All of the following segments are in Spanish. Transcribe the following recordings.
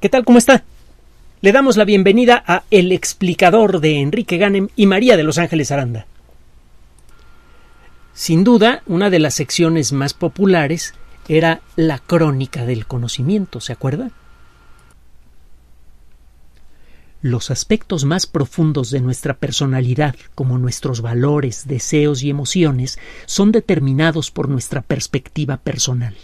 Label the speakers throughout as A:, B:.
A: ¿Qué tal? ¿Cómo está? Le damos la bienvenida a El explicador de Enrique Ganem y María de Los Ángeles Aranda. Sin duda, una de las secciones más populares era la crónica del conocimiento, ¿se acuerda? Los aspectos más profundos de nuestra personalidad, como nuestros valores, deseos y emociones, son determinados por nuestra perspectiva personal.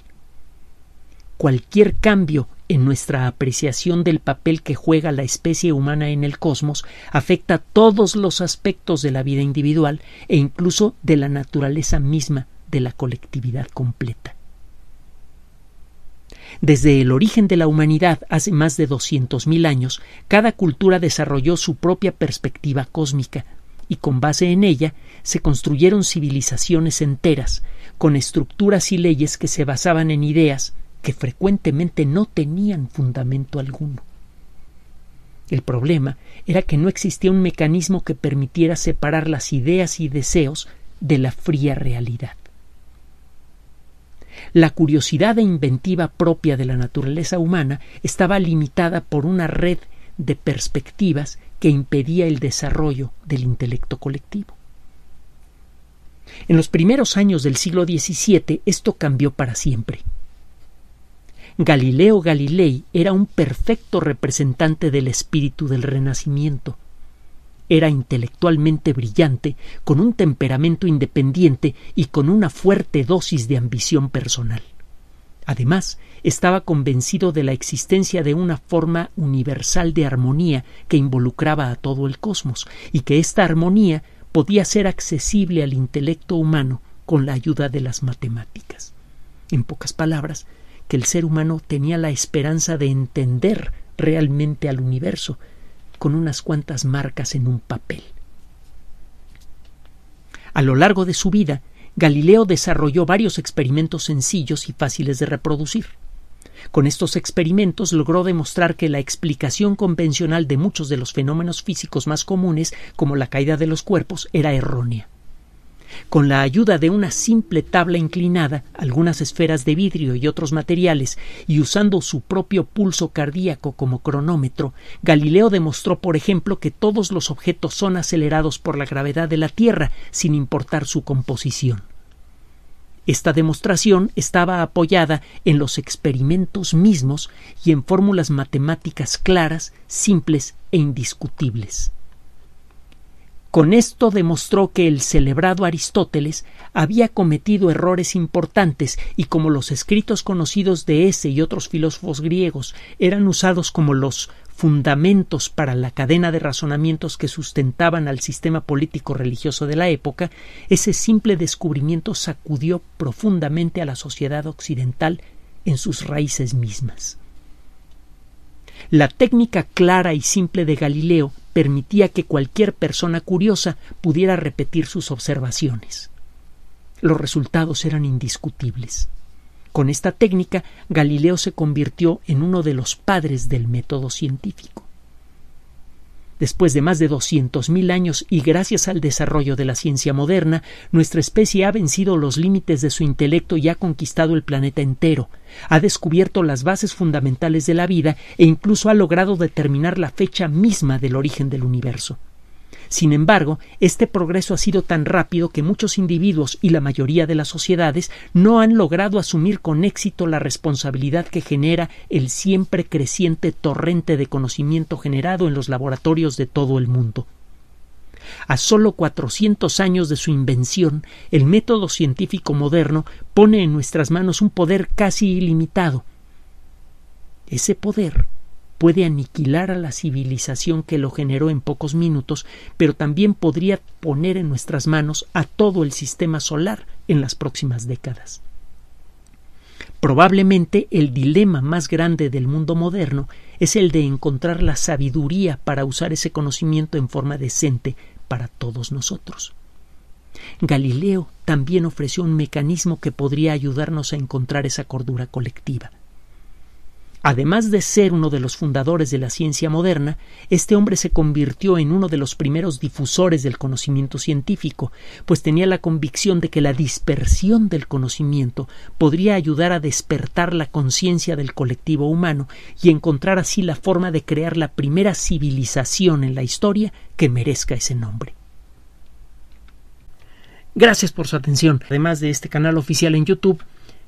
A: Cualquier cambio en nuestra apreciación del papel que juega la especie humana en el cosmos, afecta todos los aspectos de la vida individual e incluso de la naturaleza misma de la colectividad completa. Desde el origen de la humanidad hace más de mil años, cada cultura desarrolló su propia perspectiva cósmica, y con base en ella se construyeron civilizaciones enteras, con estructuras y leyes que se basaban en ideas, que frecuentemente no tenían fundamento alguno. El problema era que no existía un mecanismo que permitiera separar las ideas y deseos de la fría realidad. La curiosidad e inventiva propia de la naturaleza humana estaba limitada por una red de perspectivas que impedía el desarrollo del intelecto colectivo. En los primeros años del siglo XVII esto cambió para siempre. Galileo Galilei era un perfecto representante del espíritu del Renacimiento. Era intelectualmente brillante, con un temperamento independiente y con una fuerte dosis de ambición personal. Además, estaba convencido de la existencia de una forma universal de armonía que involucraba a todo el cosmos, y que esta armonía podía ser accesible al intelecto humano con la ayuda de las matemáticas. En pocas palabras, que el ser humano tenía la esperanza de entender realmente al universo con unas cuantas marcas en un papel. A lo largo de su vida, Galileo desarrolló varios experimentos sencillos y fáciles de reproducir. Con estos experimentos logró demostrar que la explicación convencional de muchos de los fenómenos físicos más comunes, como la caída de los cuerpos, era errónea. Con la ayuda de una simple tabla inclinada, algunas esferas de vidrio y otros materiales, y usando su propio pulso cardíaco como cronómetro, Galileo demostró, por ejemplo, que todos los objetos son acelerados por la gravedad de la Tierra, sin importar su composición. Esta demostración estaba apoyada en los experimentos mismos y en fórmulas matemáticas claras, simples e indiscutibles. Con esto demostró que el celebrado Aristóteles había cometido errores importantes y como los escritos conocidos de ese y otros filósofos griegos eran usados como los fundamentos para la cadena de razonamientos que sustentaban al sistema político religioso de la época, ese simple descubrimiento sacudió profundamente a la sociedad occidental en sus raíces mismas. La técnica clara y simple de Galileo permitía que cualquier persona curiosa pudiera repetir sus observaciones. Los resultados eran indiscutibles. Con esta técnica, Galileo se convirtió en uno de los padres del método científico. Después de más de 200.000 años y gracias al desarrollo de la ciencia moderna, nuestra especie ha vencido los límites de su intelecto y ha conquistado el planeta entero, ha descubierto las bases fundamentales de la vida e incluso ha logrado determinar la fecha misma del origen del universo. Sin embargo, este progreso ha sido tan rápido que muchos individuos y la mayoría de las sociedades no han logrado asumir con éxito la responsabilidad que genera el siempre creciente torrente de conocimiento generado en los laboratorios de todo el mundo. A solo 400 años de su invención, el método científico moderno pone en nuestras manos un poder casi ilimitado. Ese poder puede aniquilar a la civilización que lo generó en pocos minutos, pero también podría poner en nuestras manos a todo el sistema solar en las próximas décadas. Probablemente el dilema más grande del mundo moderno es el de encontrar la sabiduría para usar ese conocimiento en forma decente para todos nosotros. Galileo también ofreció un mecanismo que podría ayudarnos a encontrar esa cordura colectiva. Además de ser uno de los fundadores de la ciencia moderna, este hombre se convirtió en uno de los primeros difusores del conocimiento científico, pues tenía la convicción de que la dispersión del conocimiento podría ayudar a despertar la conciencia del colectivo humano y encontrar así la forma de crear la primera civilización en la historia que merezca ese nombre. Gracias por su atención. Además de este canal oficial en YouTube,